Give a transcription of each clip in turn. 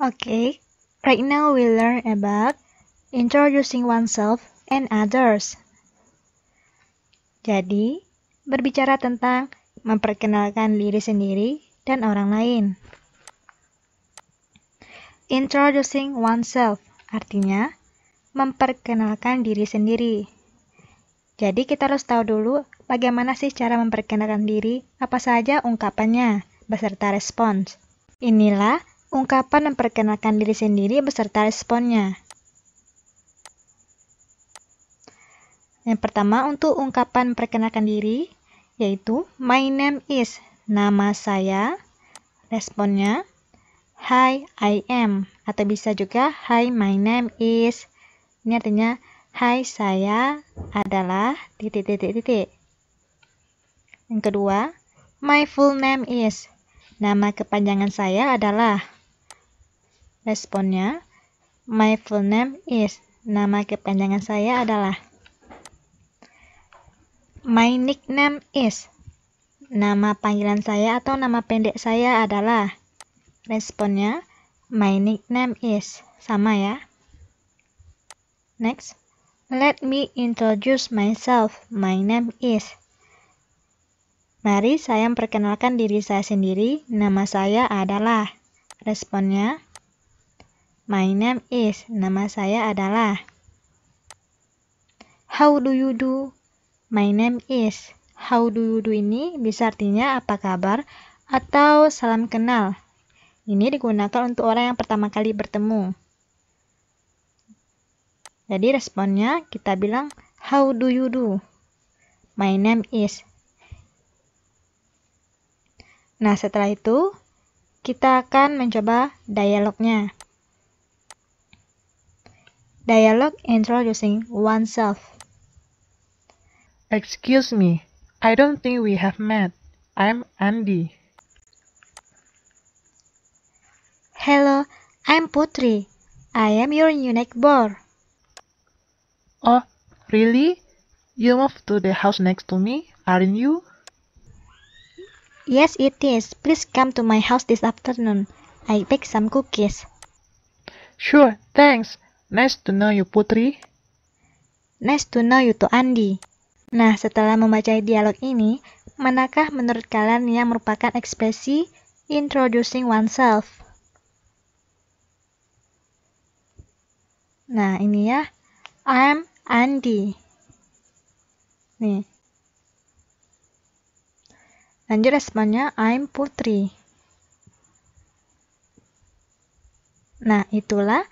Okay, right now we learn about introducing oneself and others. Jadi, berbicara tentang memperkenalkan diri sendiri dan orang lain. Introducing oneself artinya memperkenalkan diri sendiri. Jadi kita harus tahu dulu bagaimana sih cara memperkenalkan diri, apa saja ungkapannya, beserta respons. Inilah ungkapan memperkenalkan diri sendiri beserta responnya. Yang pertama untuk ungkapan memperkenalkan diri yaitu my name is nama saya. Responnya hi I am atau bisa juga hi my name is. Ini artinya hi saya adalah titik titik titik. Yang kedua, my full name is Nama kepanjangan saya adalah Responnya, My full name is. Nama kepanjangan saya adalah. My nickname is. Nama panggilan saya atau nama pendek saya adalah. Responnya, my nickname is. Sama ya. Next, let me introduce myself. My name is. Mari saya memperkenalkan diri saya sendiri. Nama saya adalah. Responnya, My name is. Nama saya adalah. How do you do? My name is. How do you do ini bisa artinya apa kabar atau salam kenal. Ini digunakan untuk orang yang pertama kali bertemu. Jadi responnya kita bilang how do you do? My name is. Nah, setelah itu kita akan mencoba dialognya. Dialogue introducing oneself. Excuse me, I don't think we have met. I'm Andy. Hello, I'm Putri. I am your new neighbor. Oh, really? You moved to the house next to me, aren't you? Yes, it is. Please come to my house this afternoon. I bake some cookies. Sure, thanks. Nice to know you, Putri. Nice to know you too, Andi. Nah, setelah membaca dialog ini, manakah menurut kalian yang merupakan ekspresi introducing oneself? Nah, ini ya. I'm Andi. Nih. Lanjut responnya, I'm Putri. Nah, itulah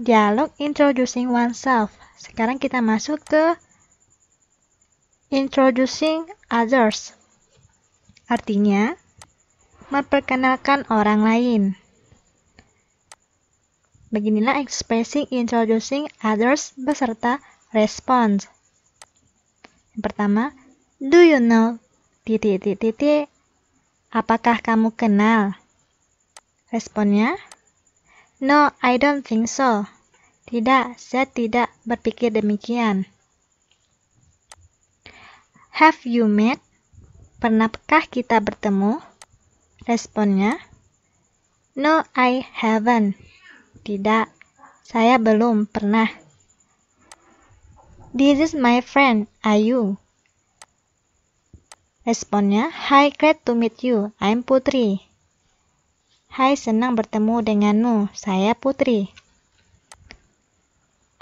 dialog introducing oneself. Sekarang kita masuk ke introducing others. Artinya, memperkenalkan orang lain. Beginilah expressing introducing others beserta response. Yang pertama, do you know? Titik, titik, titik. Apakah kamu kenal? Responnya, No, I don't think so. Tidak, saya tidak berpikir demikian. Have you met? Pernahkah kita bertemu? Responnya, No, I haven't. Tidak, saya belum pernah. This is my friend, Ayu. Responnya, Hi, glad to meet you. I'm Putri. Hai, senang bertemu denganmu. Saya Putri.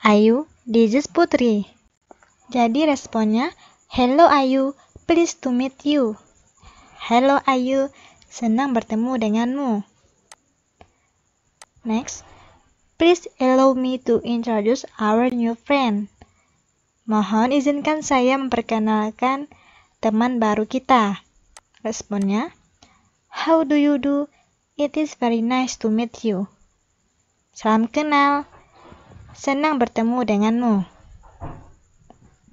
Ayu, this is Putri. Jadi responnya, Hello Ayu, pleased to meet you. Hello Ayu, senang bertemu denganmu. Next, please allow me to introduce our new friend. Mohon izinkan saya memperkenalkan teman baru kita. Responnya, How do you do? It is very nice to meet you. Salam kenal. Senang bertemu denganmu.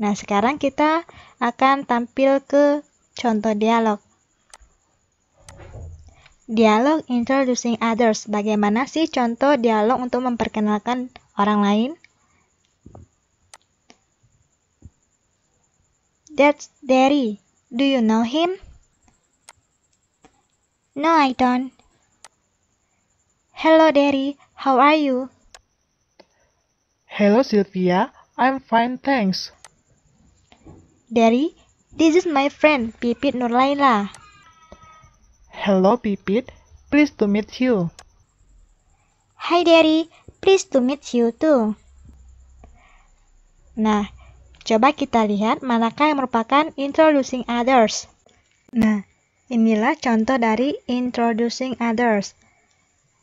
Nah, sekarang kita akan tampil ke contoh dialog. Dialog introducing others. Bagaimana sih contoh dialog untuk memperkenalkan orang lain? That's Derry. Do you know him? No, I don't. Hello Derry, how are you? Hello Sylvia, I'm fine thanks. Derry, this is my friend Pipit Nurlaila. Hello Pipit, pleased to meet you. Hi Derry, pleased to meet you too. Nah, coba kita lihat manakah yang merupakan introducing others. Nah, inilah contoh dari introducing others.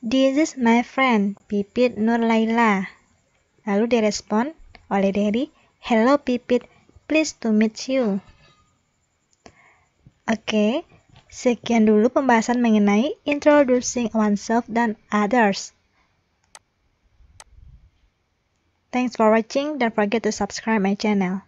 This is my friend, Pipit Nur Laila. Lalu direspon oleh Derry, Hello Pipit, please to meet you. Oke, okay, sekian dulu pembahasan mengenai introducing oneself dan others. Thanks for watching, don't forget to subscribe my channel.